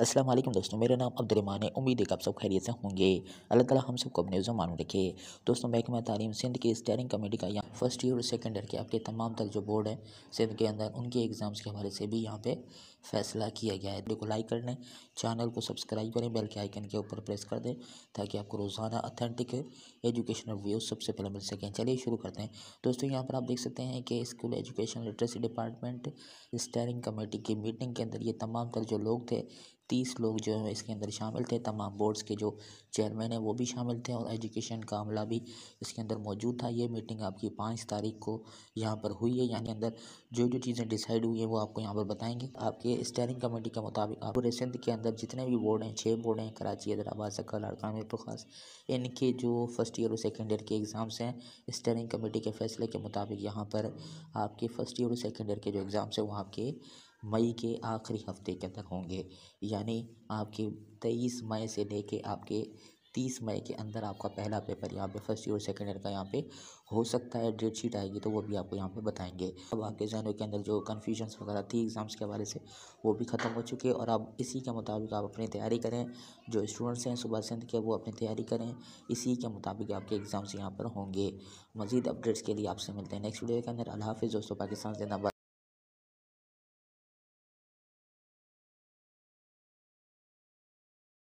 अस्सलाम वालेकुम दोस्तों मेरा नाम अब्दुलरमान है उम्मीद है कि आप सब खैरियत से होंगे अल्लाह ताला हम सबको अपने जमान रखे दोस्तों महकमा तालीम सिंध की स्टेयरिंग कमेटी का यहाँ फर्स्ट ईयर और सेकेंड ईयर के आपके तमाम तर जो बोर्ड हैं सिंध के अंदर उनके एग्ज़ाम्स के हवाले से भी यहाँ पर फैसला किया गया है वीडियो को लाइक कर लें चैनल को सब्सक्राइब करें बेल के आइकन के ऊपर प्रेस कर दें ताकि आपको रोज़ाना अथेंटिक एजुकेशनल व्यूज़ सबसे पहले मिल सकें चलिए शुरू करते हैं दोस्तों यहाँ पर आप देख सकते हैं कि school education literacy department steering committee की मीटिंग के अंदर ये तमाम तर जो लोग थे तीस लोग जो है इसके अंदर शामिल थे तमाम बोर्ड्स के जो चेयरमैन हैं वो भी शामिल थे और एजुकेशन का अमला भी इसके अंदर मौजूद था ये मीटिंग आपकी पाँच तारीख को यहाँ पर हुई है यानी अंदर जो जो चीज़ें डिसाइड हुई है वो आपको यहाँ पर बताएंगे आपके स्टेयरिंग कमेटी के मुताबिक आप पूरे सिंध के अंदर जितने भी बोर्ड हैं छः बोर्ड हैं कराची हैदराबाद सक्का लाड़का मीरपुर खास इनके जो फर्स्ट ईयर और सेकेंड ईयर के एग्ज़ाम्स हैं स्टेयरिंग कमेटी के फैसले के मुताबिक यहाँ पर आपके फ़र्स्ट ईयर और सेकेंड ईयर के जो एग्ज़ाम्स हैं वो आपके मई के आखिरी हफ्ते के अंदर होंगे यानी आपके तेईस मई से लेके आपके तीस मई के अंदर आपका पहला पेपर यहाँ पे फर्स्ट ईयर सेकेंड ईयर का यहाँ पे हो सकता है डेट शीट आएगी तो वो भी आपको यहाँ पे बताएंगे अब आपके जहनों के अंदर जो कन्फ्यूजन्स वगैरह थी एग्ज़ाम्स के हवाले से वो भी ख़त्म हो चुके हैं और आप इसी के मुताबिक आप अपनी तैयारी करें जो स्टूडेंट्स हैं सुबह सिंध के वो अपनी तैयारी करें इसी के मुताबिक आपके एग्ज़ाम्स यहाँ पर होंगे मजीद अपडेट्स के लिए आपसे मिलते हैं नेक्स्ट वीडियो के अंदर अलाफ़ दोस्तों पाकिस्तान जिंदाबाद